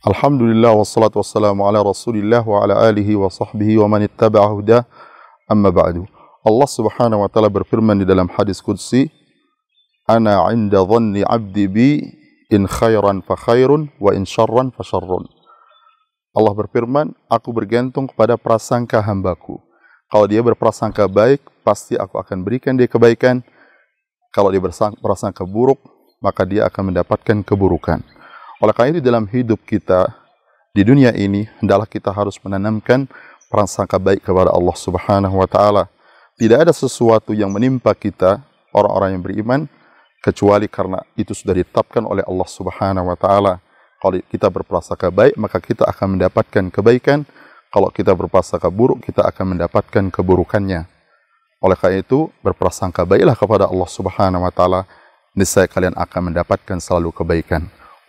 Alhamdulillah wassalatu wassalamu ala Rasulillah wa ala alihi wa sahbihi wa man ittaba'a huda amma ba'du. Allah Subhanahu wa taala berfirman di dalam hadis qudsi, "Ana 'inda dhanni 'abdi bi in khairan fa khairun wa in syarran fa syarrun." Allah berfirman, "Aku bergantung kepada prasangka hambaku. Kalau dia berprasangka baik, pasti aku akan berikan dia kebaikan. Kalau dia berprasangka buruk, maka dia akan mendapatkan keburukan." Oleh karena itu dalam hidup kita di dunia ini hendaklah kita harus menanamkan prasangka baik kepada Allah Subhanahu wa taala. Tidak ada sesuatu yang menimpa kita orang-orang yang beriman kecuali karena itu sudah ditetapkan oleh Allah Subhanahu wa taala. Kalau kita berprasangka baik, maka kita akan mendapatkan kebaikan. Kalau kita berprasangka buruk, kita akan mendapatkan keburukannya. Oleh karena itu, berprasangka baiklah kepada Allah Subhanahu wa taala, niscaya kalian akan mendapatkan selalu kebaikan.